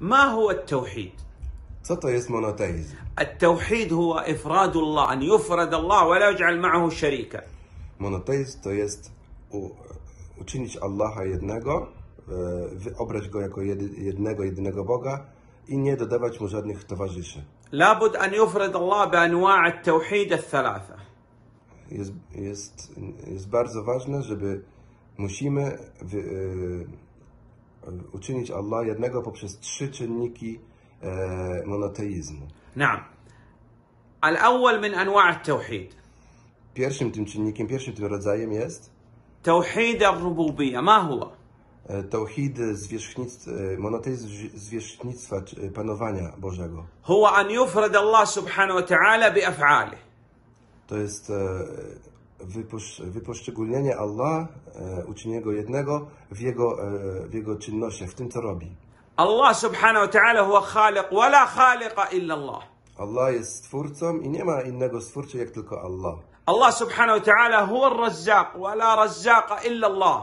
ما هو التوحيد؟ سطيس مونوتيزم التوحيد هو إفراد الله أن يفرد الله ولا يجعل معه شريكا Monoteizm to jest uczynić Allaha jednego, wyobrać Go jako jednego, jedynego Boga i nie dodawać Mu żadnych towarzyszy. Labud an لابد أن يفرد الله بأنواع التوحيد الثلاثة. Jest, jest, jest bardzo ważne, żeby musimy uczynić Allah jednego poprzez trzy czynniki e, monoteizmu. Pierwszym tym czynnikiem, pierwszym tym rodzajem jest توحيد الربوبية. ما هو؟ توحيد zwierzchnictwa, monoteizm zwierzchnictwa, panowania Bożego. هو أن يفرد الله سبحانه وتعالى بأفعاله. To jest e, wyposz, wyposzczególnienie Allah, e, uczynienie Go jednego w jego, e, w jego czynnościach, w tym co robi. Allah subhanahu wa ta'ala huwa khaliq wa la khaliqa illa Allah. Allah jest stwórcą i nie ma innego stwórcy jak tylko Allah. Allah subhanahu wa ta'ala huwa razzaq wa la razzaqa illa Allah.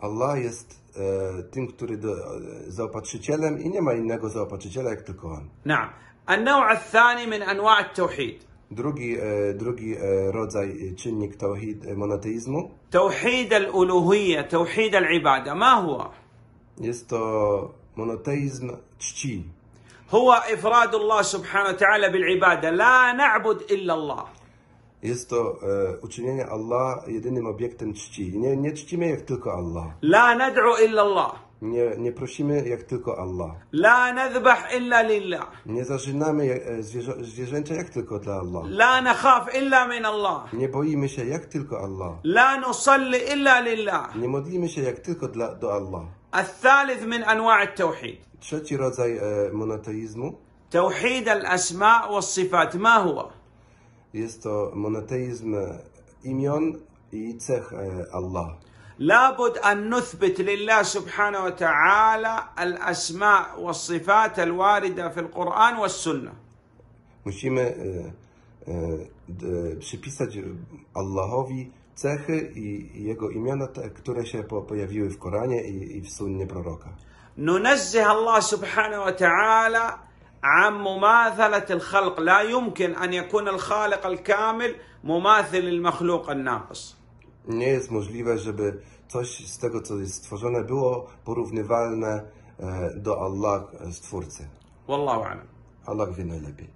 Allah jest e, tym, który do, e, zaopatrzycielem i nie ma innego zaopatrzyciela jak tylko On. Naam. النوع الثاني من أنواع التوحيد Drugi, e, drugi e, rodzaj, czynnik tawhid e, monoteizmu. Tawhid al-uluhiyya, tawhid al-ibada. Ma huwa? Jest to monoteizm czci. هو إفراد الله سبحانه وتعالى بالعبادة لا نعبد إلا الله Jest to e, uczynienie Allah jedynym obiektem czci. Nie, nie czcimy jak tylko Allah. لا ندعو إلا الله Nie, nie prosimy jak tylko Allah. La nadbah illa لله. Nie zażynamy jak- zwierzę, zwierzęcia jak tylko dla Allah. La nakhaf illa min Allah. Nie boimy się jak tylko Allah. La nusalli illa لله. Nie modlimy się jak tylko dla, do Allah. الثالث من أنواع التوحيد. Trzeci rodzaj e, monoteizmu توحيد الأسماء والصفات ما هو؟ jest to monoteizm imion i cech e, Allah. لابد ان نثبت لله سبحانه وتعالى الاسماء والصفات الوارده في القران والسنه. Musimy e, e, e, przypisać Allahowi cechy i jego imiona, które się pojawiły w Koranie i w sunnie proroka. ننزه الله سبحانه وتعالى عن مماثلة الخلق لا يمكن أن يكون الخالق الكامل مماثل للمخلوق الناقص nie jest możliwe, żeby coś z tego, co jest stworzone, było porównywalne e, do Allah, e, Stwórcy. Wallahu Allah wie najlepiej.